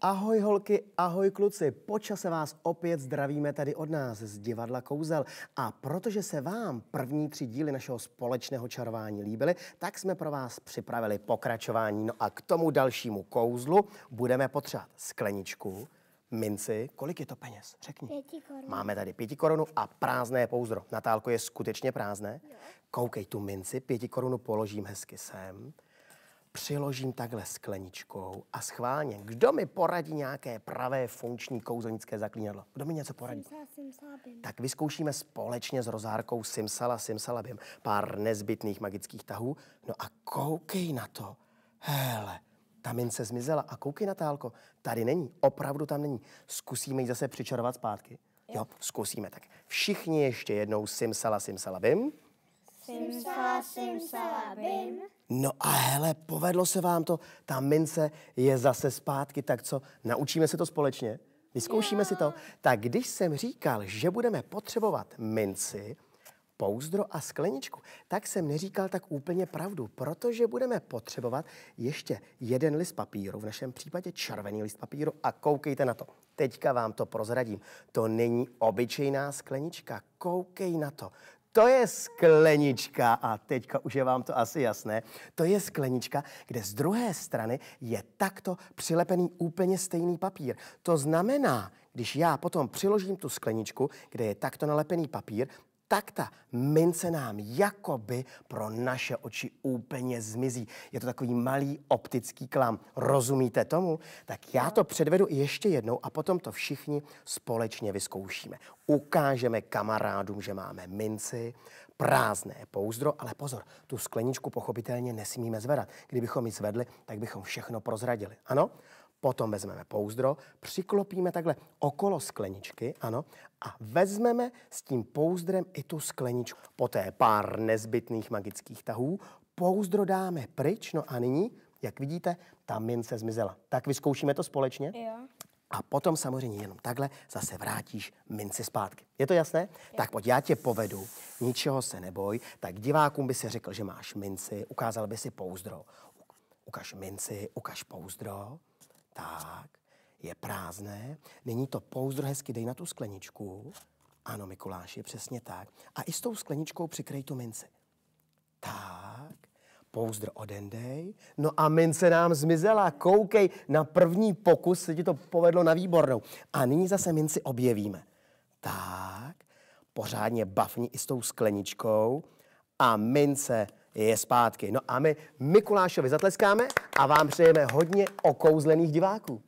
Ahoj holky, ahoj kluci, počase vás opět zdravíme tady od nás z divadla Kouzel. A protože se vám první tři díly našeho společného čarování líbily, tak jsme pro vás připravili pokračování. No a k tomu dalšímu kouzlu budeme potřebovat skleničku, minci. Kolik je to peněz? Řekni. Pěti korun. Máme tady pěti korunu a prázdné pouzdro. Natálko, je skutečně prázdné? Jo. Koukej, tu minci pěti korunu položím hezky sem přiložím takhle skleničkou a schválně, kdo mi poradí nějaké pravé funkční kouzelnické zaklínadlo? Kdo mi něco poradí? Simsala, Tak vyzkoušíme společně s rozárkou Simsala, Simsalabim pár nezbytných magických tahů. No a koukej na to. Hele, ta mince zmizela a koukej, tálko. tady není, opravdu tam není. Zkusíme ji zase přičarovat zpátky. Jo, zkusíme tak. Všichni ještě jednou Simsala, Simsalabim bim. No a hele, povedlo se vám to, ta mince je zase zpátky, tak co, naučíme se to společně? Vyzkoušíme si to. Tak když jsem říkal, že budeme potřebovat minci, pouzdro a skleničku, tak jsem neříkal tak úplně pravdu, protože budeme potřebovat ještě jeden list papíru, v našem případě červený list papíru a koukejte na to. Teďka vám to prozradím. To není obyčejná sklenička, koukej na to. To je sklenička, a teďka už je vám to asi jasné, to je sklenička, kde z druhé strany je takto přilepený úplně stejný papír. To znamená, když já potom přiložím tu skleničku, kde je takto nalepený papír, tak ta mince nám jakoby pro naše oči úplně zmizí. Je to takový malý optický klam. Rozumíte tomu? Tak já to předvedu ještě jednou a potom to všichni společně vyzkoušíme. Ukážeme kamarádům, že máme minci, prázdné pouzdro, ale pozor, tu skleničku pochopitelně nesmíme zvedat. Kdybychom ji zvedli, tak bychom všechno prozradili. Ano? Potom vezmeme pouzdro, přiklopíme takhle okolo skleničky, ano, a vezmeme s tím pouzdrem i tu skleničku. Poté pár nezbytných magických tahů, pouzdro dáme pryč, no a nyní, jak vidíte, ta mince zmizela. Tak vyzkoušíme to společně? Jo. A potom samozřejmě jenom takhle zase vrátíš minci zpátky. Je to jasné? Je. Tak pojď, já tě povedu, ničeho se neboj. Tak divákům by si řekl, že máš minci, ukázal by si pouzdro. Ukaž minci, ukaž pouzdro. Tak, je prázdné, není to pouzdro, hezky dej na tu skleničku. Ano, Mikuláš, je přesně tak. A i s tou skleničkou přikrej tu minci. Tak, pouzdr odendej. No a mince nám zmizela. Koukej, na první pokus se ti to povedlo na výbornou. A nyní zase minci objevíme. Tak, pořádně bafni i s tou skleničkou. A mince je zpátky. No a my Mikulášovi zatleskáme a vám přejeme hodně okouzlených diváků.